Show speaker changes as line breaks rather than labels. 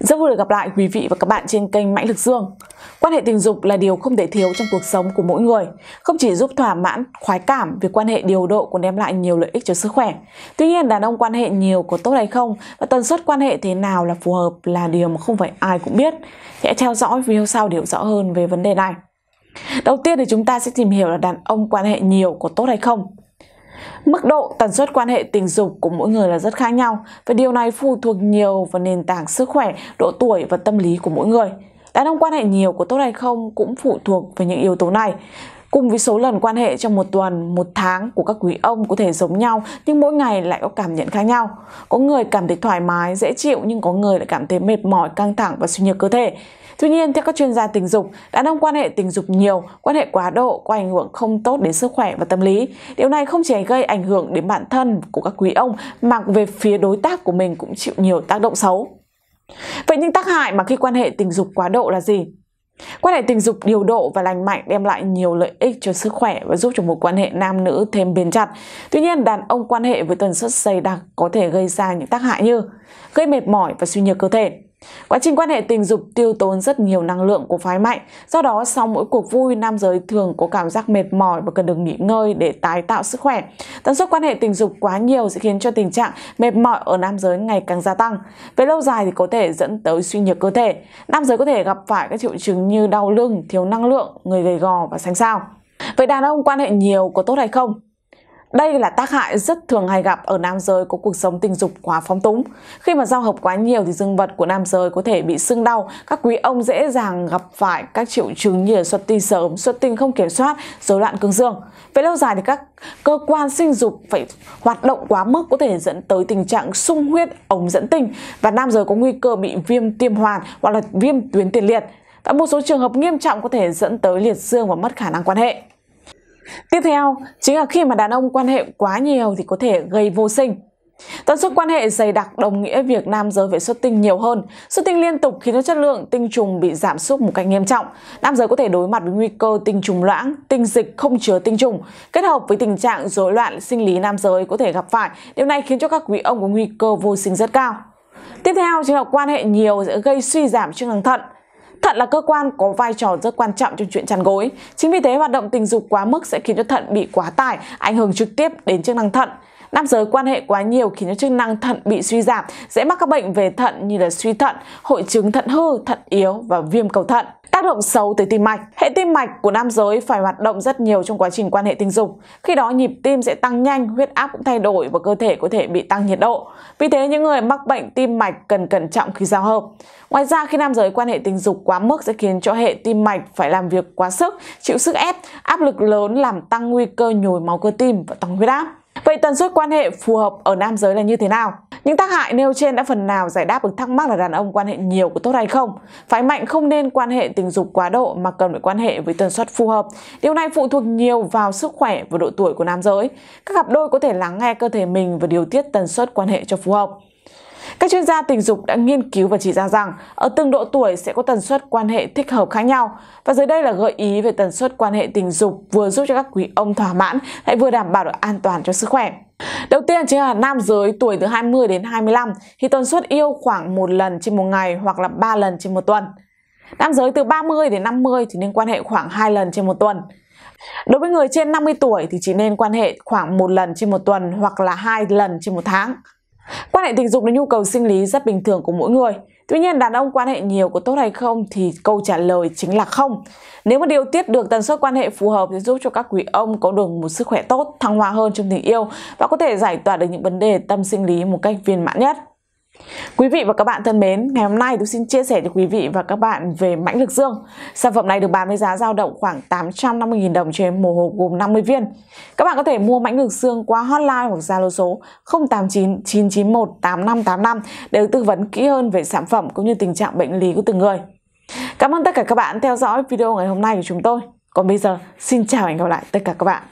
Rất vui được gặp lại quý vị và các bạn trên kênh Mãnh Lực Dương. Quan hệ tình dục là điều không thể thiếu trong cuộc sống của mỗi người, không chỉ giúp thỏa mãn, khoái cảm, việc quan hệ điều độ còn đem lại nhiều lợi ích cho sức khỏe. Tuy nhiên, đàn ông quan hệ nhiều có tốt hay không và tần suất quan hệ thế nào là phù hợp là điều mà không phải ai cũng biết. Thì hãy theo dõi video sau để hiểu rõ hơn về vấn đề này. Đầu tiên thì chúng ta sẽ tìm hiểu là đàn ông quan hệ nhiều có tốt hay không. Mức độ tần suất quan hệ tình dục của mỗi người là rất khác nhau và điều này phụ thuộc nhiều vào nền tảng sức khỏe, độ tuổi và tâm lý của mỗi người. Đàn ông quan hệ nhiều của tốt hay không cũng phụ thuộc vào những yếu tố này. Cùng với số lần quan hệ trong một tuần, một tháng của các quý ông có thể giống nhau nhưng mỗi ngày lại có cảm nhận khác nhau. Có người cảm thấy thoải mái, dễ chịu nhưng có người lại cảm thấy mệt mỏi, căng thẳng và suy nhược cơ thể. Tuy nhiên, theo các chuyên gia tình dục, đàn ông quan hệ tình dục nhiều, quan hệ quá độ có ảnh hưởng không tốt đến sức khỏe và tâm lý. Điều này không chỉ gây ảnh hưởng đến bản thân của các quý ông mà về phía đối tác của mình cũng chịu nhiều tác động xấu. Vậy những tác hại mà khi quan hệ tình dục quá độ là gì? Quan hệ tình dục điều độ và lành mạnh đem lại nhiều lợi ích cho sức khỏe và giúp cho mối quan hệ nam nữ thêm bền chặt. Tuy nhiên, đàn ông quan hệ với tần suất dày đặc có thể gây ra những tác hại như gây mệt mỏi và suy nhược cơ thể, Quá trình quan hệ tình dục tiêu tốn rất nhiều năng lượng của phái mạnh, do đó sau mỗi cuộc vui, nam giới thường có cảm giác mệt mỏi và cần được nghỉ ngơi để tái tạo sức khỏe. Tần suất quan hệ tình dục quá nhiều sẽ khiến cho tình trạng mệt mỏi ở nam giới ngày càng gia tăng. Về lâu dài thì có thể dẫn tới suy nhược cơ thể. Nam giới có thể gặp phải các triệu chứng như đau lưng, thiếu năng lượng, người gầy gò và xanh sao. Vậy đàn ông quan hệ nhiều có tốt hay không? Đây là tác hại rất thường hay gặp ở nam giới có cuộc sống tình dục quá phóng túng. Khi mà giao hợp quá nhiều thì dương vật của nam giới có thể bị sưng đau, các quý ông dễ dàng gặp phải các triệu chứng như xuất tinh sớm, xuất tinh không kiểm soát, rối loạn cương dương. Về lâu dài thì các cơ quan sinh dục phải hoạt động quá mức có thể dẫn tới tình trạng sung huyết ống dẫn tinh và nam giới có nguy cơ bị viêm tiêm hoàn hoặc là viêm tuyến tiền liệt. Tại một số trường hợp nghiêm trọng có thể dẫn tới liệt dương và mất khả năng quan hệ. Tiếp theo, chính là khi mà đàn ông quan hệ quá nhiều thì có thể gây vô sinh. Tần suất quan hệ dày đặc đồng nghĩa việc nam giới phải xuất tinh nhiều hơn. Xuất tinh liên tục khiến cho chất lượng tinh trùng bị giảm sút một cách nghiêm trọng. Nam giới có thể đối mặt với nguy cơ tinh trùng loãng, tinh dịch không chứa tinh trùng, kết hợp với tình trạng rối loạn sinh lý nam giới có thể gặp phải. Điều này khiến cho các quý ông có nguy cơ vô sinh rất cao. Tiếp theo chính là quan hệ nhiều sẽ gây suy giảm chức năng thận. Thận là cơ quan có vai trò rất quan trọng trong chuyện chăn gối. Chính vì thế hoạt động tình dục quá mức sẽ khiến cho thận bị quá tải, ảnh hưởng trực tiếp đến chức năng thận. Nam giới quan hệ quá nhiều khiến cho chức năng thận bị suy giảm, dễ mắc các bệnh về thận như là suy thận, hội chứng thận hư, thận yếu và viêm cầu thận. Tác động xấu tới tim mạch Hệ tim mạch của nam giới phải hoạt động rất nhiều trong quá trình quan hệ tình dục. Khi đó nhịp tim sẽ tăng nhanh, huyết áp cũng thay đổi và cơ thể có thể bị tăng nhiệt độ. Vì thế những người mắc bệnh tim mạch cần cẩn trọng khi giao hợp. Ngoài ra khi nam giới quan hệ tình dục quá mức sẽ khiến cho hệ tim mạch phải làm việc quá sức, chịu sức ép, áp lực lớn làm tăng nguy cơ nhồi máu cơ tim và tăng huyết áp. Vậy tần suất quan hệ phù hợp ở nam giới là như thế nào? Những tác hại nêu trên đã phần nào giải đáp được thắc mắc là đàn ông quan hệ nhiều có tốt hay không? Phái mạnh không nên quan hệ tình dục quá độ mà cần phải quan hệ với tần suất phù hợp. Điều này phụ thuộc nhiều vào sức khỏe và độ tuổi của nam giới. Các cặp đôi có thể lắng nghe cơ thể mình và điều tiết tần suất quan hệ cho phù hợp. Các chuyên gia tình dục đã nghiên cứu và chỉ ra rằng ở từng độ tuổi sẽ có tần suất quan hệ thích hợp khác nhau. Và dưới đây là gợi ý về tần suất quan hệ tình dục vừa giúp cho các quý ông thỏa mãn lại vừa đảm bảo được an toàn cho sức khỏe. Đầu tiên chính là nam giới tuổi từ 20 đến 25 thì tần suất yêu khoảng một lần trên một ngày hoặc là 3 lần trên một tuần. Nam giới từ 30 đến 50 thì nên quan hệ khoảng 2 lần trên một tuần. Đối với người trên 50 tuổi thì chỉ nên quan hệ khoảng một lần trên một tuần hoặc là hai lần trên một tháng. Quan hệ tình dục là nhu cầu sinh lý rất bình thường của mỗi người. Tuy nhiên đàn ông quan hệ nhiều có tốt hay không thì câu trả lời chính là không. Nếu mà điều tiết được tần suất quan hệ phù hợp sẽ giúp cho các quý ông có được một sức khỏe tốt, thăng hoa hơn trong tình yêu và có thể giải tỏa được những vấn đề tâm sinh lý một cách viên mãn nhất. Quý vị và các bạn thân mến, ngày hôm nay tôi xin chia sẻ cho quý vị và các bạn về mãnh lực dương. Sản phẩm này được bán với giá dao động khoảng 850.000 đồng trên một hộp gồm 50 viên. Các bạn có thể mua mãnh lực dương qua hotline hoặc Zalo số 089 991 8585 để được tư vấn kỹ hơn về sản phẩm cũng như tình trạng bệnh lý của từng người. Cảm ơn tất cả các bạn theo dõi video ngày hôm nay của chúng tôi. Còn bây giờ, xin chào và hẹn gặp lại tất cả các bạn.